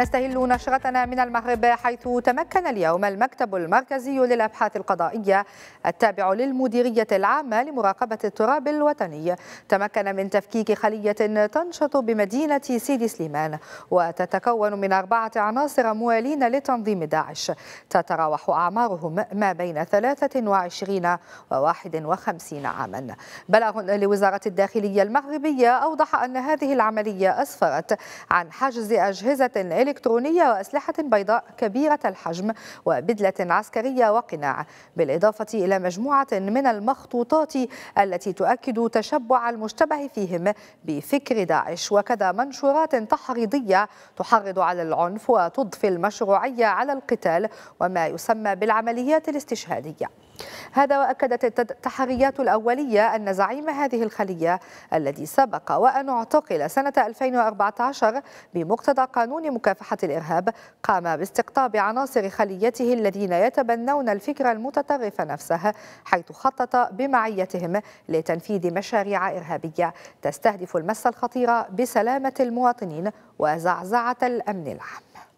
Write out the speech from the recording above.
نستهل نشرتنا من المغرب حيث تمكن اليوم المكتب المركزي للأبحاث القضائية التابع للمديرية العامة لمراقبة التراب الوطني تمكن من تفكيك خلية تنشط بمدينة سيدي سليمان وتتكون من أربعة عناصر موالين لتنظيم داعش تتراوح أعمارهم ما بين 23 و 51 عاما بلغ لوزارة الداخلية المغربية أوضح أن هذه العملية أسفرت عن حجز أجهزة إلكترونية وأسلحة بيضاء كبيرة الحجم وبدلة عسكرية وقناع بالإضافة إلى مجموعة من المخطوطات التي تؤكد تشبع المشتبه فيهم بفكر داعش وكذا منشورات تحريضية تحرض على العنف وتضفي المشروعية على القتال وما يسمى بالعمليات الاستشهادية هذا وأكدت التحريات الأولية أن زعيم هذه الخلية الذي سبق وأن اعتقل سنة 2014 بمقتضى قانون مكافحة الإرهاب قام باستقطاب عناصر خليته الذين يتبنون الفكر المتطرف نفسه حيث خطط بمعيتهم لتنفيذ مشاريع إرهابية تستهدف المس الخطيرة بسلامة المواطنين وزعزعة الأمن العام